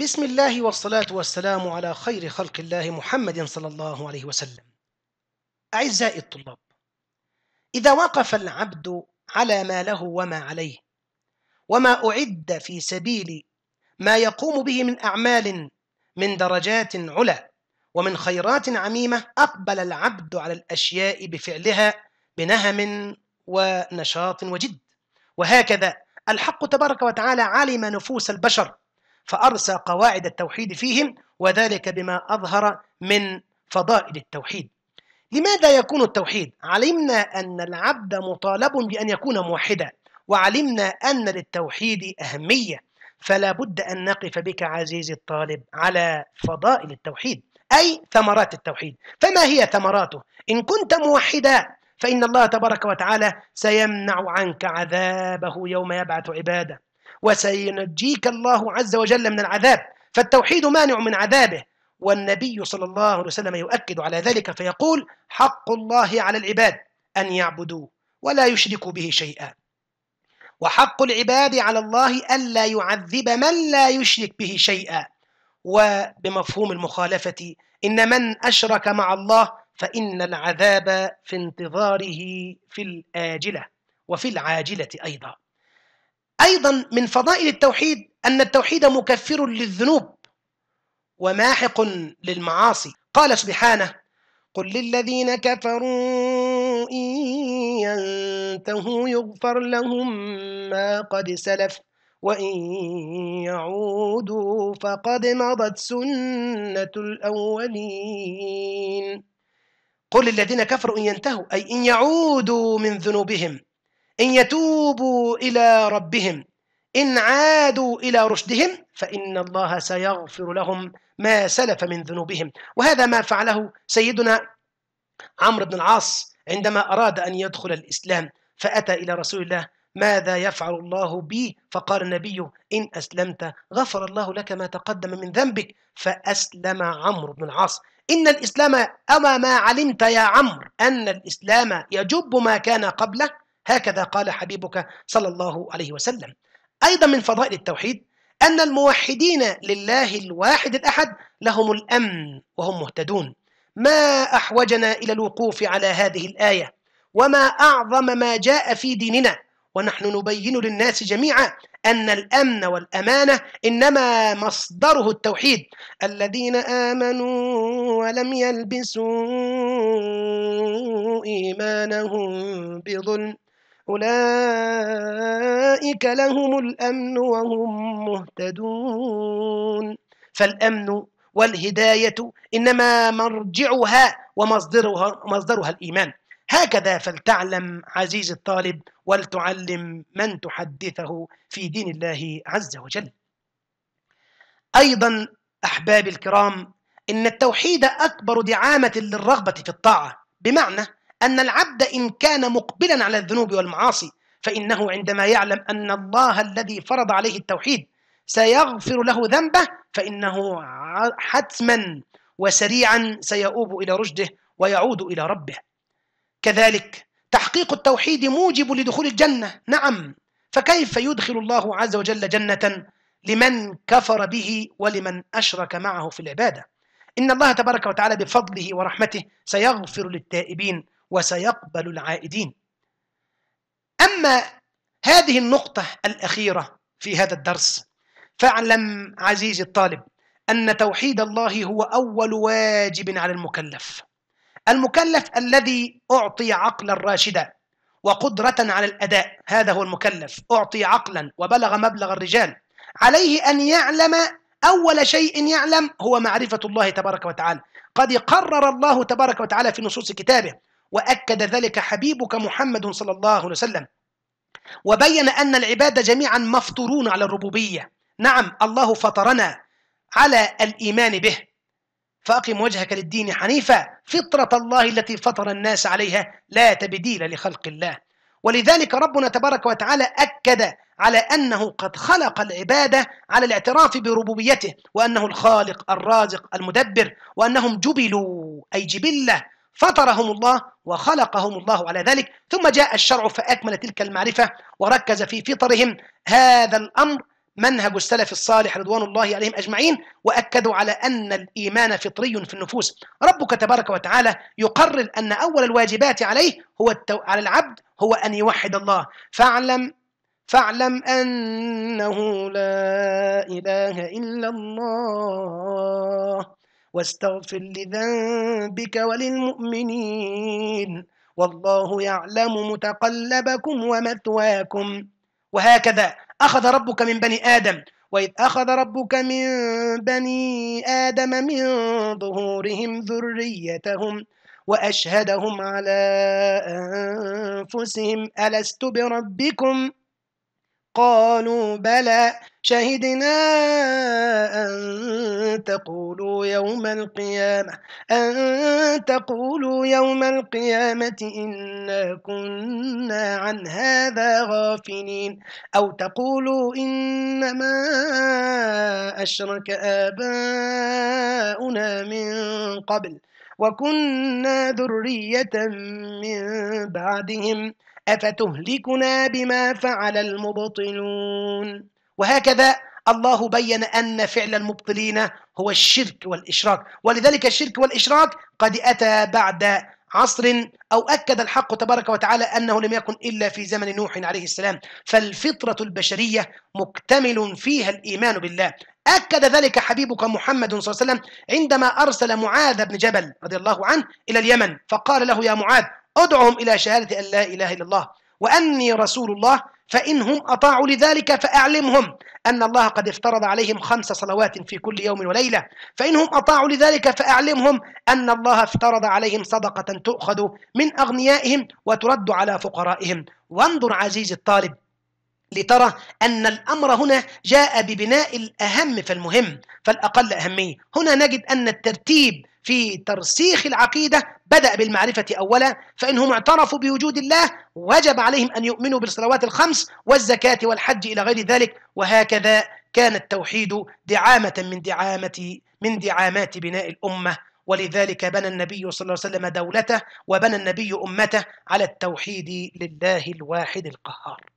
بسم الله والصلاة والسلام على خير خلق الله محمد صلى الله عليه وسلم. أعزائي الطلاب، إذا وقف العبد على ما له وما عليه، وما أعد في سبيل ما يقوم به من أعمال من درجات علا ومن خيرات عميمة، أقبل العبد على الأشياء بفعلها بنهم ونشاط وجد، وهكذا الحق تبارك وتعالى علم نفوس البشر فأرسى قواعد التوحيد فيهم وذلك بما أظهر من فضائل التوحيد لماذا يكون التوحيد؟ علمنا أن العبد مطالب بأن يكون موحدا وعلمنا أن للتوحيد أهمية فلا بد أن نقف بك عزيزي الطالب على فضائل التوحيد أي ثمرات التوحيد فما هي ثمراته؟ إن كنت موحدا فإن الله تبارك وتعالى سيمنع عنك عذابه يوم يبعث عباده وسينجيك الله عز وجل من العذاب فالتوحيد مانع من عذابه والنبي صلى الله عليه وسلم يؤكد على ذلك فيقول حق الله على العباد أن يعبدوه ولا يشركوا به شيئا وحق العباد على الله ألا يعذب من لا يشرك به شيئا وبمفهوم المخالفة إن من أشرك مع الله فإن العذاب في انتظاره في الآجلة وفي العاجلة أيضا أيضا من فضائل التوحيد أن التوحيد مكفر للذنوب وماحق للمعاصي قال سبحانه قل للذين كفروا إن ينتهوا يغفر لهم ما قد سلف وإن يعودوا فقد مضت سنة الأولين قل للذين كفروا إن ينتهوا أي إن يعودوا من ذنوبهم إن يتوبوا إلى ربهم إن عادوا إلى رشدهم فإن الله سيغفر لهم ما سلف من ذنوبهم وهذا ما فعله سيدنا عمرو بن العاص عندما أراد أن يدخل الإسلام فأتى إلى رسول الله ماذا يفعل الله بي فقال النبي إن أسلمت غفر الله لك ما تقدم من ذنبك فأسلم عمرو بن العاص إن الإسلام أما ما علمت يا عمرو أن الإسلام يجب ما كان قبله هكذا قال حبيبك صلى الله عليه وسلم أيضا من فضائل التوحيد أن الموحدين لله الواحد الأحد لهم الأمن وهم مهتدون ما أحوجنا إلى الوقوف على هذه الآية وما أعظم ما جاء في ديننا ونحن نبين للناس جميعا أن الأمن والأمانة إنما مصدره التوحيد الذين آمنوا ولم يلبسوا إيمانهم بظلم أولئك لهم الأمن وهم مهتدون فالأمن والهداية إنما مرجعها ومصدرها مصدرها الإيمان هكذا فلتعلم عزيز الطالب ولتعلم من تحدثه في دين الله عز وجل أيضا أحبابي الكرام إن التوحيد أكبر دعامة للرغبة في الطاعة بمعنى أن العبد إن كان مقبلا على الذنوب والمعاصي فإنه عندما يعلم أن الله الذي فرض عليه التوحيد سيغفر له ذنبه فإنه حتما وسريعا سيؤوب إلى رشده ويعود إلى ربه كذلك تحقيق التوحيد موجب لدخول الجنة نعم فكيف يدخل الله عز وجل جنة لمن كفر به ولمن أشرك معه في العبادة إن الله تبارك وتعالى بفضله ورحمته سيغفر للتائبين وسيقبل العائدين أما هذه النقطة الأخيرة في هذا الدرس فاعلم عزيزي الطالب أن توحيد الله هو أول واجب على المكلف المكلف الذي أعطي عقلا راشدا وقدرة على الأداء هذا هو المكلف أعطي عقلا وبلغ مبلغ الرجال عليه أن يعلم أول شيء يعلم هو معرفة الله تبارك وتعالى قد قرر الله تبارك وتعالى في نصوص كتابه وأكد ذلك حبيبك محمد صلى الله عليه وسلم وبين أن العباد جميعا مفطورون على الربوبية نعم الله فطرنا على الإيمان به فأقم وجهك للدين حنيفا فطرة الله التي فطر الناس عليها لا تبديل لخلق الله ولذلك ربنا تبارك وتعالى أكد على أنه قد خلق العبادة على الاعتراف بربوبيته وأنه الخالق الرازق المدبر وأنهم جبلوا أي جبلة فطرهم الله وخلقهم الله على ذلك ثم جاء الشرع فأكمل تلك المعرفة وركز في فطرهم هذا الأمر منهج السلف الصالح رضوان الله عليهم أجمعين وأكدوا على أن الإيمان فطري في النفوس ربك تبارك وتعالى يقرر أن أول الواجبات عليه هو التو... على العبد هو أن يوحد الله فاعلم فاعلم أنه لا إله إلا الله واستغفر لذنبك وللمؤمنين والله يعلم متقلبكم ومثواكم وهكذا أخذ ربك من بني آدم وإذ أخذ ربك من بني آدم من ظهورهم ذريتهم وأشهدهم على أنفسهم ألست بربكم؟ قالوا بلى شهدنا أن تقولوا يوم القيامة أن تقولوا يوم القيامة إنا كنا عن هذا غافلين أو تقولوا إنما أشرك آباؤنا من قبل وكنا ذرية من بعدهم ۖ أفتهلكنا بما فعل المبطلون وهكذا الله بين أن فعل المبطلين هو الشرك والإشراك ولذلك الشرك والإشراك قد أتى بعد عصر أو أكد الحق تبارك وتعالى أنه لم يكن إلا في زمن نوح عليه السلام فالفطرة البشرية مكتمل فيها الإيمان بالله أكد ذلك حبيبك محمد صلى الله عليه وسلم عندما أرسل معاذ بن جبل رضي الله عنه إلى اليمن فقال له يا معاذ أدعهم إلى شهادة أن لا إله إلا الله وأني رسول الله فإنهم أطاعوا لذلك فأعلمهم أن الله قد افترض عليهم خمس صلوات في كل يوم وليلة فإنهم أطاعوا لذلك فأعلمهم أن الله افترض عليهم صدقة تؤخذ من أغنيائهم وترد على فقرائهم وانظر عزيزي الطالب لترى أن الأمر هنا جاء ببناء الأهم فالمهم فالأقل أهمية هنا نجد أن الترتيب في ترسيخ العقيدة بدأ بالمعرفة أولا فإنهم اعترفوا بوجود الله وجب عليهم أن يؤمنوا بالصلوات الخمس والزكاة والحج إلى غير ذلك وهكذا كان التوحيد دعامة من دعامة من دعامات بناء الأمة ولذلك بنى النبي صلى الله عليه وسلم دولته وبنى النبي أمته على التوحيد لله الواحد القهار